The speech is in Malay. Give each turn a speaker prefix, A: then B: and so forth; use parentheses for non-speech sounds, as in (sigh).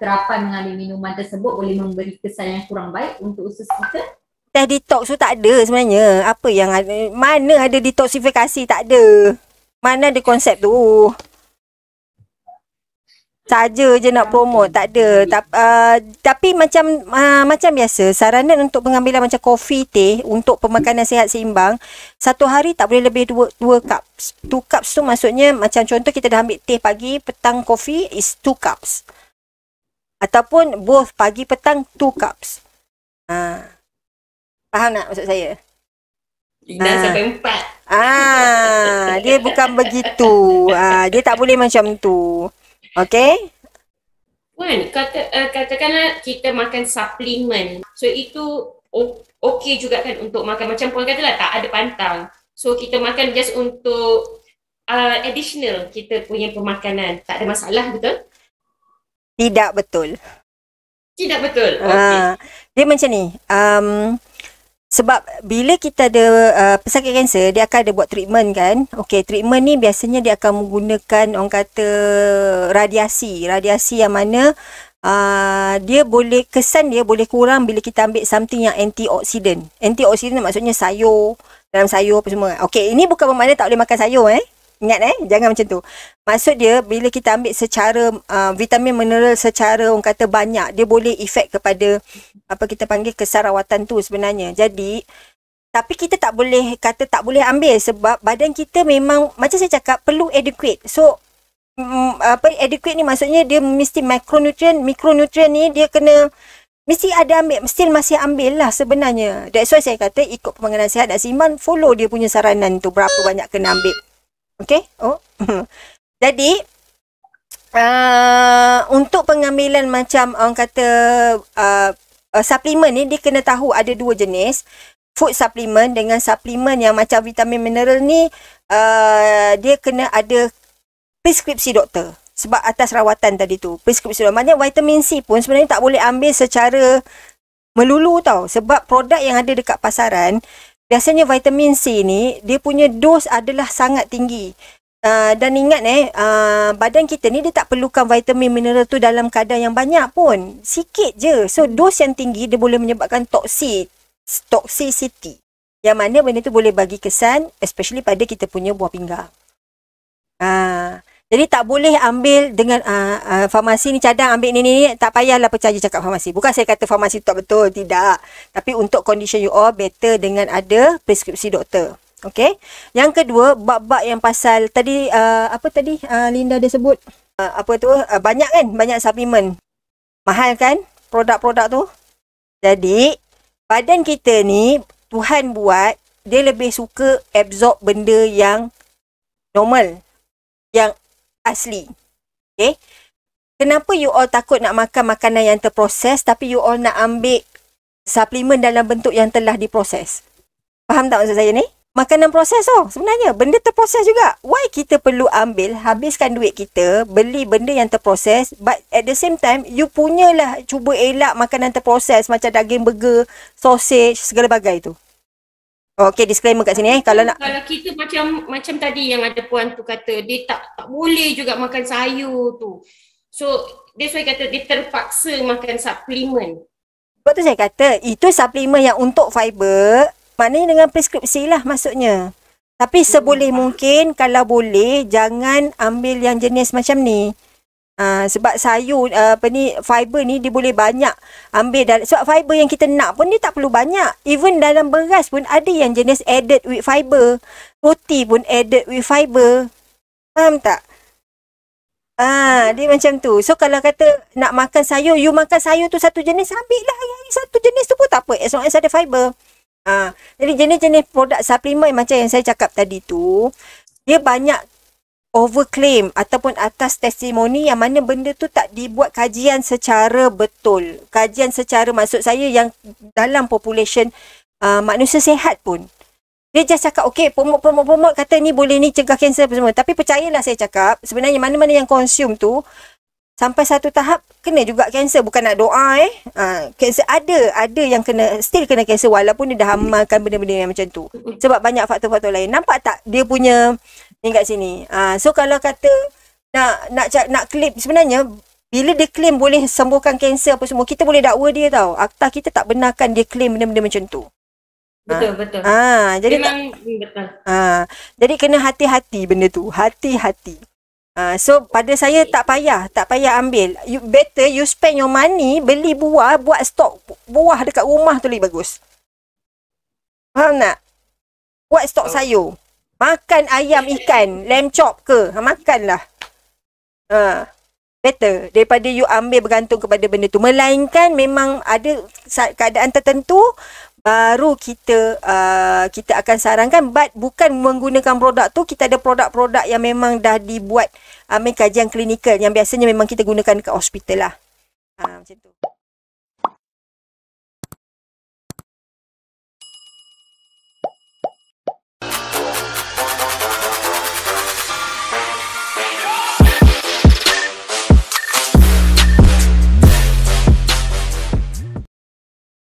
A: terapan mengambil minuman tersebut boleh memberi kesan yang kurang baik untuk usus kita? Teh detox tu tak ada sebenarnya. Apa yang ada? Mana ada detoxifikasi? Tak ada. Mana ada konsep tu? Saja je nak ya, promote, tak ada. Ta- uh, tapi macam uh, macam biasa, saranan untuk pengambilan macam kopi, teh untuk pemakanan sihat seimbang, satu hari tak boleh lebih dua, dua cups. Two cups tu maksudnya macam contoh kita dah ambil teh pagi, petang kopi is two cups ataupun both pagi petang two cups. Ha. Faham tak maksud saya? Ina ha. Ah. sampai empat. Ah dia bukan begitu. Ha. dia tak boleh macam tu. Okay? Puan, kata, uh, katakanlah kita makan suplemen. So, itu okey juga kan untuk makan. Macam Puan katalah tak ada pantang. So, kita makan just untuk uh, additional kita punya pemakanan. Tak ada masalah, betul? tidak betul. Tidak betul. Ha. Dia macam ni. Um, sebab bila kita ada uh, pesakit kanser, dia akan ada buat treatment kan. Okey. treatment ni biasanya dia akan menggunakan orang kata radiasi. Radiasi yang mana uh, dia boleh, kesan dia boleh kurang bila kita ambil something yang antioksidan. Antioksidan maksudnya sayur, dalam sayur apa semua. Okey. ini bukan bermakna tak boleh makan sayur eh ingat eh jangan macam tu maksud dia bila kita ambil secara uh, vitamin mineral secara orang kata banyak dia boleh efek kepada apa kita panggil kesarawatan tu sebenarnya jadi tapi kita tak boleh kata tak boleh ambil sebab badan kita memang macam saya cakap perlu adequate so um, apa adequate ni maksudnya dia mesti macronutrient mikronutrient ni dia kena Mesti ada ambil, mesti masih ambil lah sebenarnya. That's why saya kata ikut pemanganan sihat dan simpan, follow dia punya saranan tu berapa banyak kena ambil. Okay. Oh. (laughs) Jadi, uh, untuk pengambilan macam orang kata uh, uh, suplemen ni, dia kena tahu ada dua jenis. Food supplement dengan suplemen yang macam vitamin mineral ni, uh, dia kena ada preskripsi doktor. Sebab atas rawatan tadi tu. Preskripsi doktor. Maksudnya vitamin C pun sebenarnya tak boleh ambil secara melulu tau. Sebab produk yang ada dekat pasaran, biasanya vitamin C ni dia punya dos adalah sangat tinggi. Uh, dan ingat eh, uh, badan kita ni dia tak perlukan vitamin mineral tu dalam kadar yang banyak pun. Sikit je. So dos yang tinggi dia boleh menyebabkan toxic, toxicity. Yang mana benda tu boleh bagi kesan especially pada kita punya buah pinggang. Uh, jadi tak boleh ambil dengan uh, uh, farmasi ni cadang ambil ni ni, ni tak payahlah percaya cakap farmasi. Bukan saya kata farmasi tak betul, tidak. Tapi untuk condition you all better dengan ada preskripsi doktor. Okay? Yang kedua, bab-bab yang pasal tadi uh, apa tadi uh, Linda dia sebut uh, apa tu uh, banyak kan banyak supplement. Mahal kan produk-produk tu? Jadi badan kita ni Tuhan buat dia lebih suka absorb benda yang normal yang asli. Okay. Kenapa you all takut nak makan makanan yang terproses tapi you all nak ambil suplemen dalam bentuk yang telah diproses? Faham tak maksud saya ni? Makanan proses tu oh, sebenarnya benda terproses juga. Why kita perlu ambil, habiskan duit kita, beli benda yang terproses but at the same time you punyalah cuba elak makanan terproses macam daging burger, sausage, segala bagai tu. Okay disclaimer kat sini eh kalau nak kalau kita macam macam tadi yang ada puan tu kata dia tak tak boleh juga makan sayur tu. So that's why kata dia terpaksa makan suplemen. Sebab tu saya kata itu suplemen yang untuk fiber maknanya dengan preskripsi lah maksudnya. Tapi hmm. seboleh mungkin kalau boleh jangan ambil yang jenis macam ni. Ah, sebab sayur uh, apa ni fiber ni dia boleh banyak ambil dari sebab fiber yang kita nak pun dia tak perlu banyak even dalam beras pun ada yang jenis added with fiber roti pun added with fiber faham tak ah ha, dia macam tu so kalau kata nak makan sayur you makan sayur tu satu jenis ambil lah yang satu jenis tu pun tak apa as long as ada fiber ah ha, jadi jenis-jenis produk suplemen macam yang saya cakap tadi tu dia banyak overclaim ataupun atas testimoni yang mana benda tu tak dibuat kajian secara betul. Kajian secara maksud saya yang dalam population uh, manusia sehat pun. Dia just cakap okay promote promote promote kata ni boleh ni cegah kanser apa semua. Tapi percayalah saya cakap sebenarnya mana-mana yang consume tu sampai satu tahap kena juga kanser bukan nak doa eh. Uh, kanser ada, ada yang kena still kena kanser walaupun dia dah amalkan benda-benda yang macam tu. Sebab banyak faktor-faktor lain. Nampak tak dia punya ni kat sini. Ah so kalau kata nak nak nak, nak claim sebenarnya bila dia claim boleh sembuhkan kanser apa semua, kita boleh dakwa dia tau. Akta kita tak benarkan dia claim benda-benda macam tu. Betul, ha. betul. Ah, ha, jadi Memang hmm, betul. Ha, jadi kena hati-hati benda tu. Hati-hati. Ha, so pada saya tak payah, tak payah ambil. You, better you spend your money beli buah, buat stok buah dekat rumah tu lebih bagus. Faham tak? Buat stok okay. Oh. sayur. Makan ayam ikan, lamb chop ke? Ha, makanlah. Ha, better daripada you ambil bergantung kepada benda tu. Melainkan memang ada keadaan tertentu, baru kita uh, kita akan sarankan. But bukan menggunakan produk tu, kita ada produk-produk yang memang dah dibuat ambil kajian klinikal yang biasanya memang kita gunakan dekat hospital lah. Ha, macam tu.